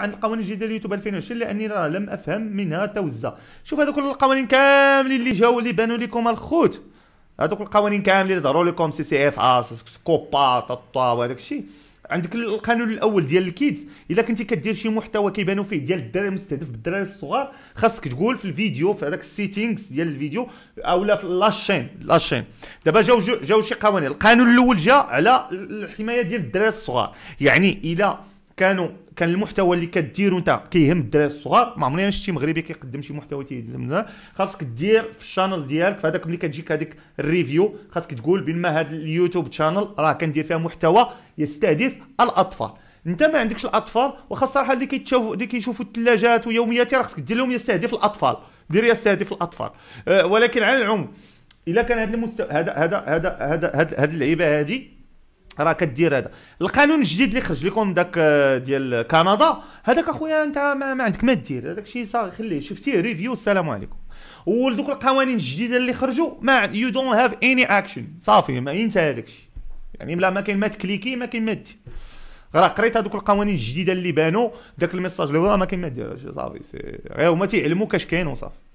عند القوانين الجديده اليوتيوب 2020 لاني راه لم افهم منها توزه شوف هذوك القوانين كاملين اللي جاو اللي بانوا لكم الخوت هذوك القوانين كاملين اللي ظهروا لكم سي سي اف ا كوبا ططا وهذاك الشيء عندك القانون الاول ديال الكيدز الا كنتي كدير شي محتوى كيبانوا فيه ديال الدراري مستهدف بالدراري الصغار خاصك تقول في الفيديو في هذاك السيتينغز ديال الفيديو اولا في لاشين لاشين دابا جاو جاو شي قوانين القانون الاول جا على الحمايه ديال الدراري الصغار يعني الا كانوا كان المحتوى اللي كديرو انت كيهم الدراري الصغار ما عمري انا شفتي مغربي كيقدم شي محتوى تيهم خاصك دير في الشانل ديالك فهداك ملي كتجيك هذيك الريفيو خاصك تقول بما هذا اليوتيوب شانل راه كندير فيها محتوى يستهدف الاطفال انت ما عندكش الاطفال وخا الصراحه اللي كيتشوفوا اللي كيشوفوا الثلاجات ويومياتي راه خاصك دير لهم يستهدف الاطفال دير يستهدف الاطفال أه ولكن على العموم الا كان هذا المستوى هذا هذا هذا هذا هذه اللعيبه هذه راه كدير هذا القانون الجديد اللي خرج لكم داك آه، ديال كندا هذاك اخويا انت ما, ما عندك ما دير هذاك الشيء صافي خليه شفتيه ريفيو السلام عليكم ودوك القوانين الجديده اللي خرجوا ما يو دونت هاف اني اكشن صافي ما ينسى هذاك الشيء يعني بلا ما كاين ما تكليكي ما كاين ما دير راه قريت هذوك القوانين الجديده اللي بانوا داك الميساج اللي هو ما كاين ما دير صافي غير هما تيعلموا كاش كاين وصافي